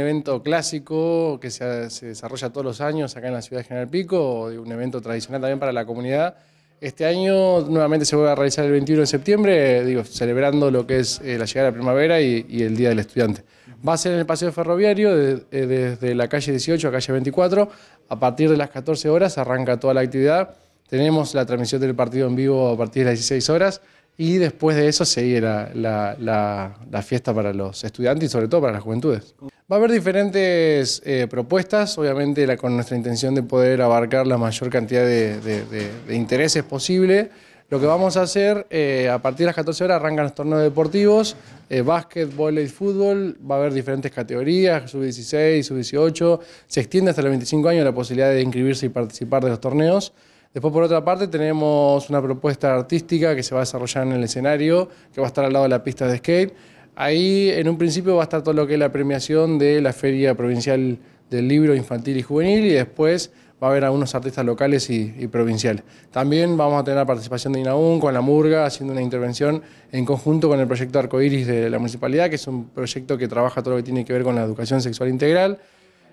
evento clásico que se, desarrolla todos los años acá en la ciudad de General Pico, un evento tradicional también para la comunidad. Este año nuevamente se vuelve a realizar el 21 de septiembre, digo, celebrando lo que es eh, la llegada de la primavera y, el Día del Estudiante. Va a ser en el paseo ferroviario eh, desde la calle 18 a calle 24. A partir de las 14 horas arranca toda la actividad. Tenemos la transmisión del partido en vivo a partir de las 16 horas. Y después de eso sigue la, fiesta para los estudiantes y sobre todo para las juventudes. Va a haber diferentes eh, propuestas, obviamente la, con nuestra intención de poder abarcar la mayor cantidad de, intereses posible. Lo que vamos a hacer, eh, a partir de las 14 horas arrancan los torneos deportivos, eh, básquetbol y fútbol, va a haber diferentes categorías, sub-16, sub-18, se extiende hasta los 25 años la posibilidad de inscribirse y participar de los torneos. Después, por otra parte, tenemos una propuesta artística que se va a desarrollar en el escenario, que va a estar al lado de la pista de skate. Ahí en un principio va a estar todo lo que es la premiación de la Feria Provincial del Libro Infantil y Juvenil y después va a haber algunos artistas locales y, provinciales. También vamos a tener la participación de INAUN con la Murga, haciendo una intervención en conjunto con el proyecto Arcoiris de la municipalidad, que es un proyecto que trabaja todo lo que tiene que ver con la educación sexual integral.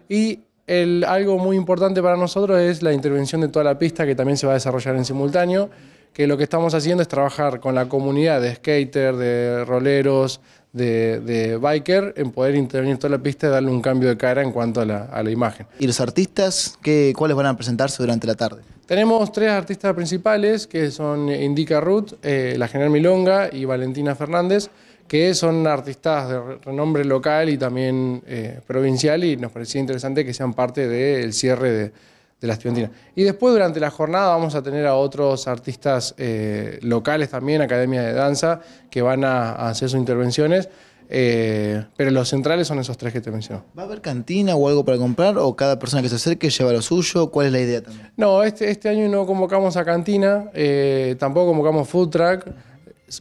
Y algo muy importante para nosotros es la intervención de toda la pista, que también se va a desarrollar en simultáneo que lo que estamos haciendo es trabajar con la comunidad de skater, de roleros, de, de, biker, en poder intervenir toda la pista y darle un cambio de cara en cuanto a la, imagen. ¿Y los artistas? ¿Cuáles van a presentarse durante la tarde? Tenemos tres artistas principales, que son Indica Ruth, eh, la General Milonga y Valentina Fernández, que son artistas de renombre local y también eh, provincial, y nos parecía interesante que sean parte del cierre de de la estudiantina. Y después durante la jornada vamos a tener a otros artistas eh, locales también, academias de danza, que van a, hacer sus intervenciones. Eh, pero los centrales son esos tres que te menciono. ¿Va a haber cantina o algo para comprar? ¿O cada persona que se acerque lleva lo suyo? ¿Cuál es la idea también? No, este, este año no convocamos a cantina, eh, tampoco convocamos food track.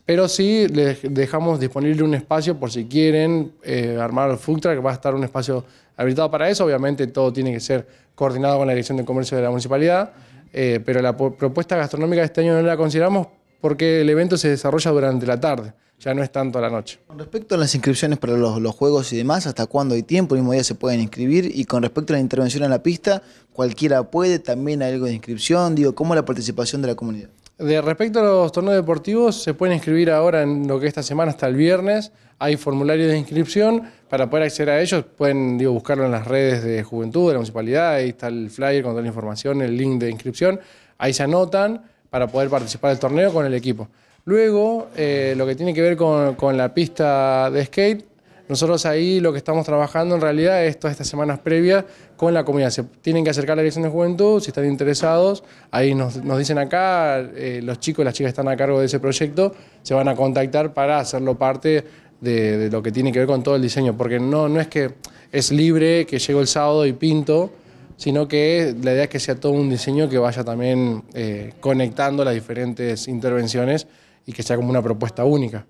Pero sí les dejamos disponible un espacio por si quieren eh, armar el food truck, va a estar un espacio habilitado para eso. Obviamente todo tiene que ser coordinado con la Dirección de Comercio de la Municipalidad, eh, pero la propuesta gastronómica de este año no la consideramos porque el evento se desarrolla durante la tarde, ya no es tanto a la noche. Con respecto a las inscripciones para los, los juegos y demás, ¿hasta cuándo hay tiempo? El mismo día se pueden inscribir. Y con respecto a la intervención en la pista, cualquiera puede, también hay algo de inscripción. Digo, ¿cómo la participación de la comunidad? De respecto a los torneos deportivos, se pueden inscribir ahora en lo que esta semana hasta el viernes. Hay formularios de inscripción para poder acceder a ellos. Pueden buscarlo en las redes de juventud, de la municipalidad. Ahí está el flyer con toda la información, el link de inscripción. Ahí se anotan para poder participar del torneo con el equipo. Luego, eh, lo que tiene que ver con, con la pista de skate, nosotros ahí lo que estamos trabajando en realidad es todas estas semanas previas con la comunidad. Se tienen que acercar a la dirección de juventud, si están interesados, ahí nos, dicen acá, eh, los chicos y las chicas que están a cargo de ese proyecto, se van a contactar para hacerlo parte de, lo que tiene que ver con todo el diseño, porque no, no es que es libre, que llego el sábado y pinto, sino que la idea es que sea todo un diseño que vaya también eh, conectando las diferentes intervenciones y que sea como una propuesta única.